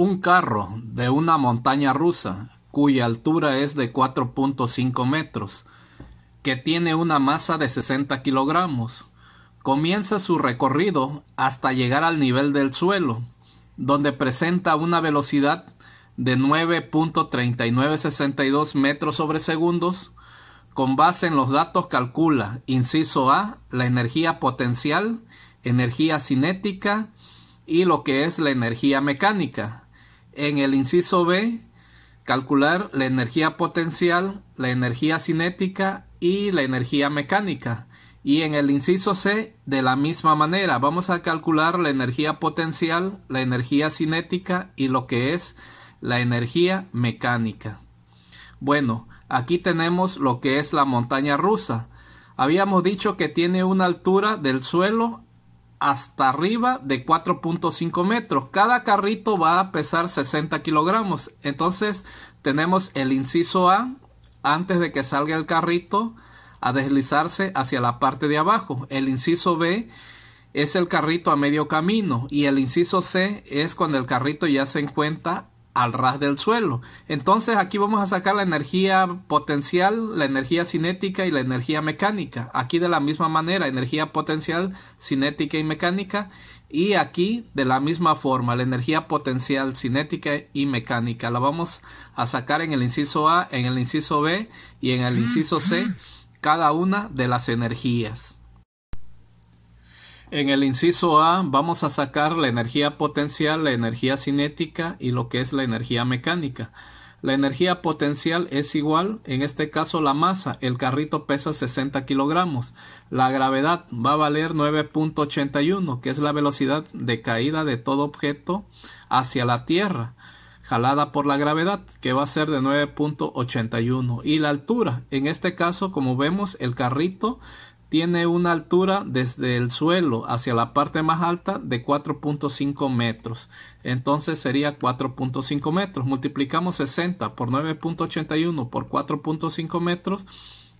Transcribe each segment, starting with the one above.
un carro de una montaña rusa cuya altura es de 4.5 metros, que tiene una masa de 60 kilogramos. Comienza su recorrido hasta llegar al nivel del suelo, donde presenta una velocidad de 9.3962 metros sobre segundos. Con base en los datos calcula, inciso A, la energía potencial, energía cinética y lo que es la energía mecánica. En el inciso B, calcular la energía potencial, la energía cinética y la energía mecánica. Y en el inciso C, de la misma manera, vamos a calcular la energía potencial, la energía cinética y lo que es la energía mecánica. Bueno, aquí tenemos lo que es la montaña rusa. Habíamos dicho que tiene una altura del suelo hasta arriba de 4.5 metros. Cada carrito va a pesar 60 kilogramos. Entonces tenemos el inciso A, antes de que salga el carrito, a deslizarse hacia la parte de abajo. El inciso B es el carrito a medio camino y el inciso C es cuando el carrito ya se encuentra al ras del suelo. Entonces aquí vamos a sacar la energía potencial, la energía cinética y la energía mecánica. Aquí de la misma manera, energía potencial, cinética y mecánica. Y aquí de la misma forma, la energía potencial, cinética y mecánica. La vamos a sacar en el inciso A, en el inciso B y en el ah, inciso C, ah. cada una de las energías. En el inciso A vamos a sacar la energía potencial, la energía cinética y lo que es la energía mecánica. La energía potencial es igual, en este caso la masa, el carrito pesa 60 kilogramos. La gravedad va a valer 9.81, que es la velocidad de caída de todo objeto hacia la Tierra, jalada por la gravedad, que va a ser de 9.81. Y la altura, en este caso, como vemos, el carrito tiene una altura desde el suelo hacia la parte más alta de 4.5 metros. Entonces sería 4.5 metros. Multiplicamos 60 por 9.81 por 4.5 metros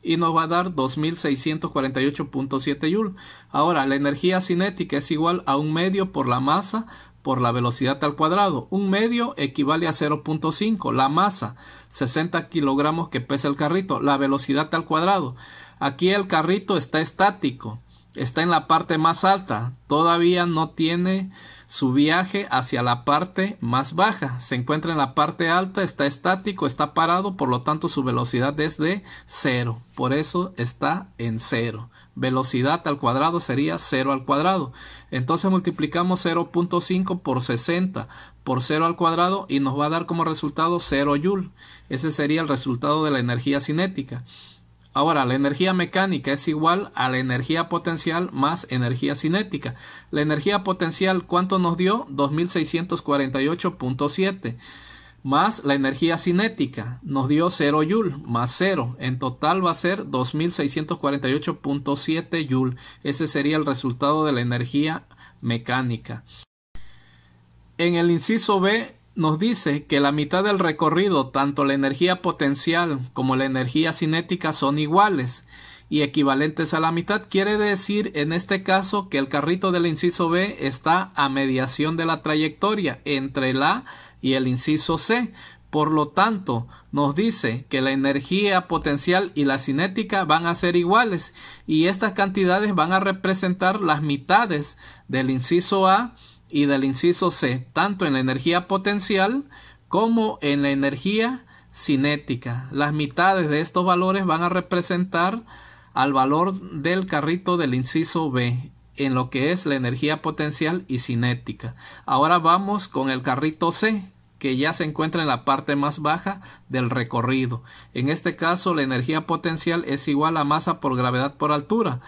y nos va a dar 2648.7 joules, Ahora, la energía cinética es igual a un medio por la masa por la velocidad al cuadrado. Un medio equivale a 0.5. La masa, 60 kilogramos que pesa el carrito. La velocidad al cuadrado. Aquí el carrito está estático. Está en la parte más alta. Todavía no tiene su viaje hacia la parte más baja. Se encuentra en la parte alta, está estático, está parado, por lo tanto su velocidad es de cero. Por eso está en cero velocidad al cuadrado sería 0 al cuadrado. Entonces multiplicamos 0.5 por 60 por 0 al cuadrado y nos va a dar como resultado 0 joule. Ese sería el resultado de la energía cinética. Ahora, la energía mecánica es igual a la energía potencial más energía cinética. La energía potencial, ¿cuánto nos dio? 2648.7 más la energía cinética nos dio 0 Joule más 0. En total va a ser 2648.7 Joule. Ese sería el resultado de la energía mecánica. En el inciso B nos dice que la mitad del recorrido, tanto la energía potencial como la energía cinética son iguales y equivalentes a la mitad quiere decir en este caso que el carrito del inciso B está a mediación de la trayectoria entre el A y el inciso C. Por lo tanto, nos dice que la energía potencial y la cinética van a ser iguales y estas cantidades van a representar las mitades del inciso A y del inciso C, tanto en la energía potencial como en la energía cinética. Las mitades de estos valores van a representar al valor del carrito del inciso B en lo que es la energía potencial y cinética. Ahora vamos con el carrito C, que ya se encuentra en la parte más baja del recorrido. En este caso, la energía potencial es igual a masa por gravedad por altura.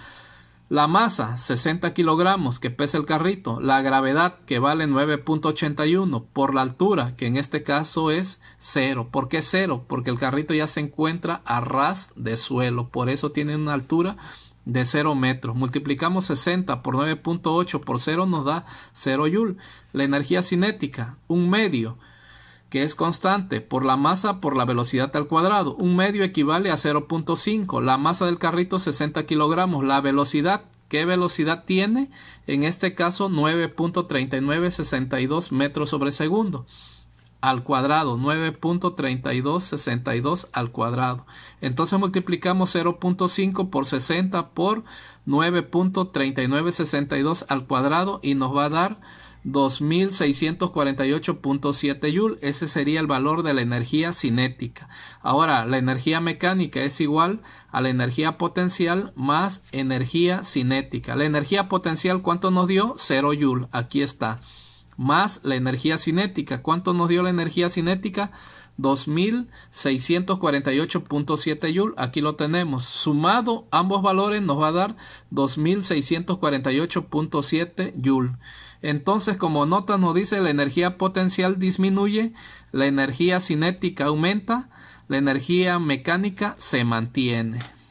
La masa, 60 kilogramos que pesa el carrito, la gravedad que vale 9.81 por la altura, que en este caso es 0. ¿Por qué 0? Porque el carrito ya se encuentra a ras de suelo, por eso tiene una altura de 0 metros. Multiplicamos 60 por 9.8 por 0 nos da 0 Joule. La energía cinética, un medio que es constante por la masa por la velocidad al cuadrado. Un medio equivale a 0.5, la masa del carrito 60 kilogramos, la velocidad, ¿qué velocidad tiene? En este caso 9.3962 metros sobre segundo al cuadrado, 9.3262 al cuadrado. Entonces multiplicamos 0.5 por 60 por 9.3962 al cuadrado y nos va a dar 2648.7 Joule. Ese sería el valor de la energía cinética. Ahora, la energía mecánica es igual a la energía potencial más energía cinética. La energía potencial, ¿cuánto nos dio? 0 Joule. Aquí está más la energía cinética. ¿Cuánto nos dio la energía cinética? 2648.7 Joule. Aquí lo tenemos. Sumado ambos valores nos va a dar 2648.7 Joule. Entonces, como nota nos dice, la energía potencial disminuye, la energía cinética aumenta, la energía mecánica se mantiene.